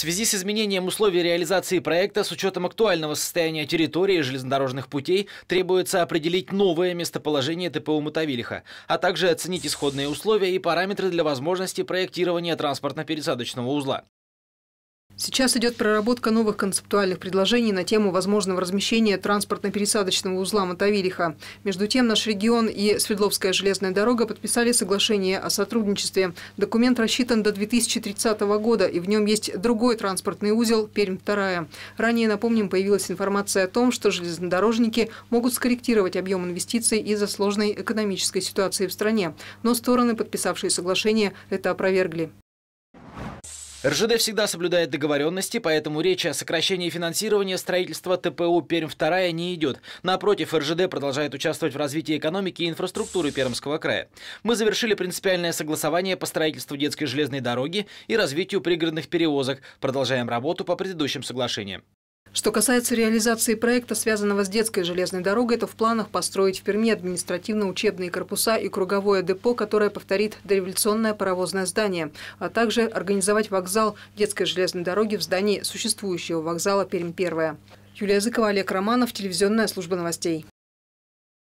связи с изменением условий реализации проекта с учетом актуального состояния территории и железнодорожных путей требуется определить новое местоположение ТПУ Мотовилиха, а также оценить исходные условия и параметры для возможности проектирования транспортно-пересадочного узла. Сейчас идет проработка новых концептуальных предложений на тему возможного размещения транспортно-пересадочного узла Мотовилиха. Между тем, наш регион и Свердловская железная дорога подписали соглашение о сотрудничестве. Документ рассчитан до 2030 года, и в нем есть другой транспортный узел – Пермь-2. Ранее, напомним, появилась информация о том, что железнодорожники могут скорректировать объем инвестиций из-за сложной экономической ситуации в стране. Но стороны, подписавшие соглашение, это опровергли. РЖД всегда соблюдает договоренности, поэтому речи о сокращении финансирования строительства ТПУ «Пермь-2» не идет. Напротив, РЖД продолжает участвовать в развитии экономики и инфраструктуры Пермского края. Мы завершили принципиальное согласование по строительству детской железной дороги и развитию пригородных перевозок. Продолжаем работу по предыдущим соглашениям. Что касается реализации проекта, связанного с детской железной дорогой, то в планах построить в Перми административно-учебные корпуса и круговое депо, которое повторит дореволюционное паровозное здание, а также организовать вокзал детской железной дороги в здании существующего вокзала Пермь-1. Юлия Зыкова, Олег Романов, телевизионная служба новостей.